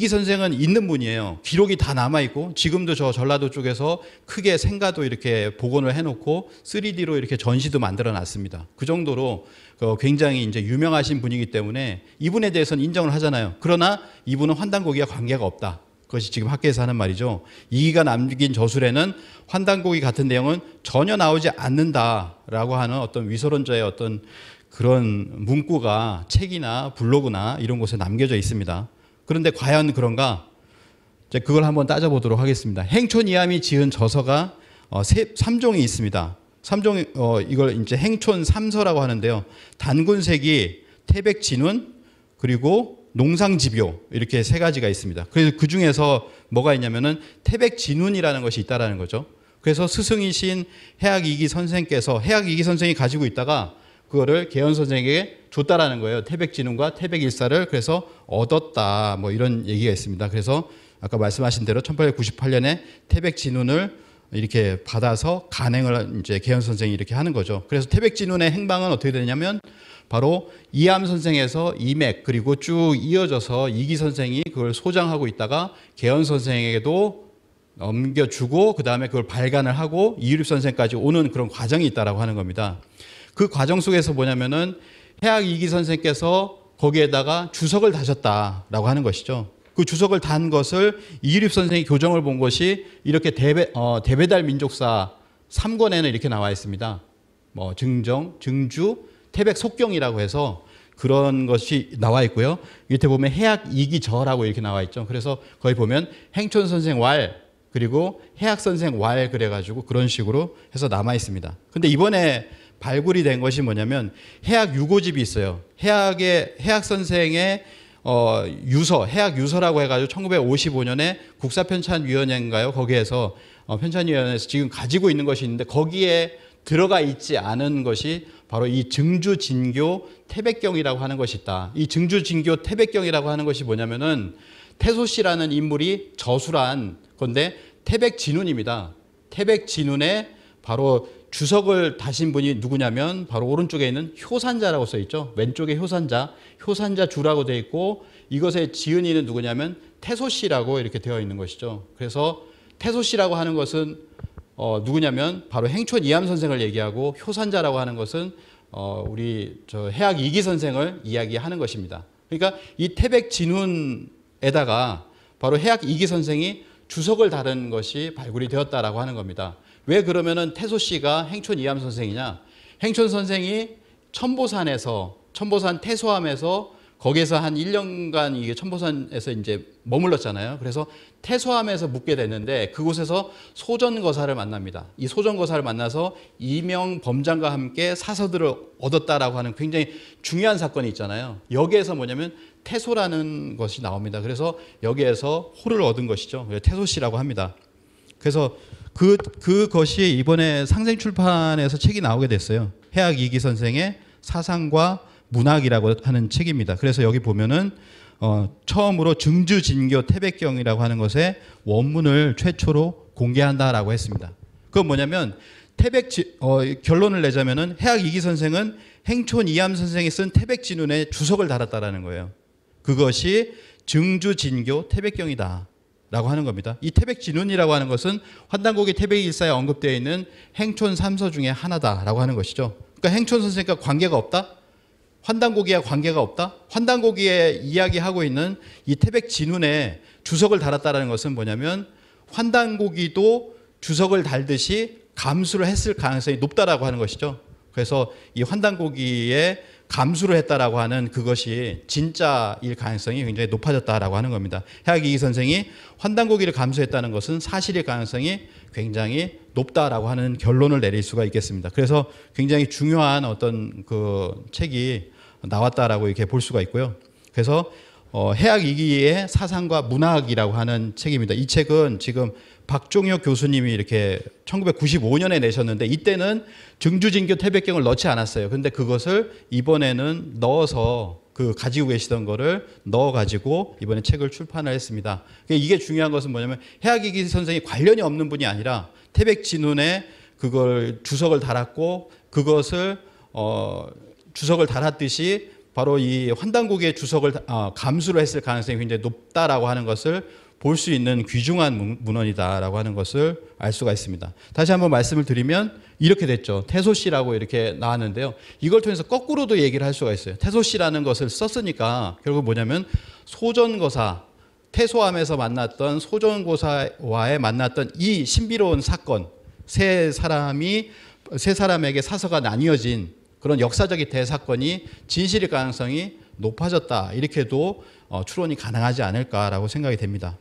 이기 선생은 있는 분이에요. 기록이 다 남아있고, 지금도 저 전라도 쪽에서 크게 생가도 이렇게 복원을 해놓고, 3D로 이렇게 전시도 만들어 놨습니다. 그 정도로 어, 굉장히 이제 유명하신 분이기 때문에 이분에 대해서는 인정을 하잖아요. 그러나 이분은 환단고기와 관계가 없다. 그것이 지금 학계에서 하는 말이죠. 이기가 남긴 저술에는 환단고기 같은 내용은 전혀 나오지 않는다라고 하는 어떤 위서론자의 어떤 그런 문구가 책이나 블로그나 이런 곳에 남겨져 있습니다. 그런데 과연 그런가? 그걸 한번 따져보도록 하겠습니다. 행촌 이함이 지은 저서가 어, 3종이 있습니다. 3종 어, 이걸 이제 행촌 3서라고 하는데요. 단군색이 태백 진운 그리고 농상지묘 이렇게 세 가지가 있습니다. 그래서 그 중에서 뭐가 있냐면은 태백 진운이라는 것이 있다라는 거죠. 그래서 스승이신 해학 이기 선생께서 해학 이기 선생이 가지고 있다가 그거를 개헌 선생에게 줬다라는 거예요. 태백진흥과 태백일사를 그래서 얻었다. 뭐 이런 얘기가 있습니다. 그래서 아까 말씀하신 대로 1898년에 태백진운을 이렇게 받아서 간행을 이제 개헌 선생이 이렇게 하는 거죠. 그래서 태백진운의 행방은 어떻게 되냐면 바로 이암 선생에서 이맥 그리고 쭉 이어져서 이기 선생이 그걸 소장하고 있다가 개헌 선생에게도 넘겨주고 그 다음에 그걸 발간을 하고 이유립 선생까지 오는 그런 과정이 있다라고 하는 겁니다. 그 과정 속에서 뭐냐면은 해학 이기 선생께서 거기에다가 주석을 다셨다라고 하는 것이죠. 그 주석을 단 것을 이유립 선생이 교정을 본 것이 이렇게 대배, 어, 대배달 민족사 3권에는 이렇게 나와 있습니다. 뭐 증정, 증주, 태백 속경이라고 해서 그런 것이 나와 있고요. 밑에 보면 해학 이기저라고 이렇게 나와 있죠. 그래서 거의 보면 행촌 선생 왈 그리고 해학 선생 왈 그래가지고 그런 식으로 해서 남아 있습니다. 근데 이번에 발굴이 된 것이 뭐냐면 해학 유고집이 있어요. 해학의 해학 선생의 어, 유서, 해학 유서라고 해가지고 1955년에 국사편찬위원회인가요? 거기에서 어, 편찬위원회에서 지금 가지고 있는 것이 있는데 거기에 들어가 있지 않은 것이 바로 이 증주 진교 태백경이라고 하는 것이 있다. 이 증주 진교 태백경이라고 하는 것이 뭐냐면은 태소 씨라는 인물이 저술한 건데 태백 진운입니다. 태백 진운의 바로 주석을 다신 분이 누구냐면 바로 오른쪽에 있는 효산자라고 써 있죠. 왼쪽에 효산자, 효산자 주라고 돼 있고 이것의 지은이는 누구냐면 태소 씨라고 이렇게 되어 있는 것이죠. 그래서 태소 씨라고 하는 것은 어, 누구냐면 바로 행촌 이암 선생을 얘기하고 효산자라고 하는 것은 어, 우리 저 해학 이기 선생을 이야기하는 것입니다. 그러니까 이 태백 진훈에다가 바로 해학 이기 선생이 주석을 다른 것이 발굴이 되었다라고 하는 겁니다. 왜 그러면은 태소 씨가 행촌 이암 선생이냐? 행촌 선생이 천보산에서 천보산 태소암에서 거기에서 한 1년간 이게 천보산에서 이제 머물렀잖아요. 그래서 태소암에서 묵게 됐는데 그곳에서 소전거사를 만납니다. 이 소전거사를 만나서 이명 범장과 함께 사서들을 얻었다라고 하는 굉장히 중요한 사건이 있잖아요. 여기에서 뭐냐면 태소라는 것이 나옵니다. 그래서 여기에서 호를 얻은 것이죠. 태소씨라고 합니다. 그래서 그 그것이 이번에 상생 출판에서 책이 나오게 됐어요. 해학 이기 선생의 사상과 문학이라고 하는 책입니다. 그래서 여기 보면은 어, 처음으로 증주진교 태백경이라고 하는 것의 원문을 최초로 공개한다라고 했습니다. 그건 뭐냐면 태백 어, 결론을 내자면은 해학 이기 선생은 행촌 이암 선생이 쓴 태백진운에 주석을 달았다라는 거예요. 그것이 증주진교 태백경이다. 라고 하는 겁니다. 이 태백 진운이라고 하는 것은 환단곡의 태백 일사에 언급되어 있는 행촌 3서 중에 하나다라고 하는 것이죠. 그러니까 행촌 선생과 관계가 없다? 환단고이와 관계가 없다? 환단고이에 이야기하고 있는 이 태백 진운에 주석을 달았다라는 것은 뭐냐면 환단고이도 주석을 달듯이 감수를 했을 가능성이 높다라고 하는 것이죠. 그래서 이 환단고기에 감수를 했다라고 하는 그것이 진짜일 가능성이 굉장히 높아졌다라고 하는 겁니다. 해학이 이 선생이 환단고기를 감수했다는 것은 사실일 가능성이 굉장히 높다라고 하는 결론을 내릴 수가 있겠습니다. 그래서 굉장히 중요한 어떤 그 책이 나왔다라고 이렇게 볼 수가 있고요. 그래서 어, 해학 이기의 사상과 문학이라고 하는 책입니다. 이 책은 지금 박종혁 교수님이 이렇게 1995년에 내셨는데 이때는 증주진교 태백경을 넣지 않았어요. 근데 그것을 이번에는 넣어서 그 가지고 계시던 거를 넣어 가지고 이번에 책을 출판을 했습니다. 이게 중요한 것은 뭐냐면 해학 이기 선생이 관련이 없는 분이 아니라 태백 진운에 그걸 주석을 달았고 그것을 어, 주석을 달았듯이 바로 이 환단국의 주석을 아, 감수를 했을 가능성이 굉장히 높다라고 하는 것을 볼 수 있는 귀중한 문헌이다라고 하는 것을 알 수가 있습니다. 다시 한번 말씀을 드리면 이렇게 됐죠. 태소 씨라고 이렇게 나왔는데요. 이걸 통해서 거꾸로도 얘기를 할 수가 있어요. 태소 씨라는 것을 썼으니까 결국 뭐냐면 소전거사 태소암에서 만났던 소전고사와의 만났던 이 신비로운 사건 세 사람이 세 사람에게 사서가 나뉘어진 그런 역사적인 대사건이 진실일 가능성이 높아졌다 이렇게도 어, 추론이 가능하지 않을까라고 생각이 됩니다.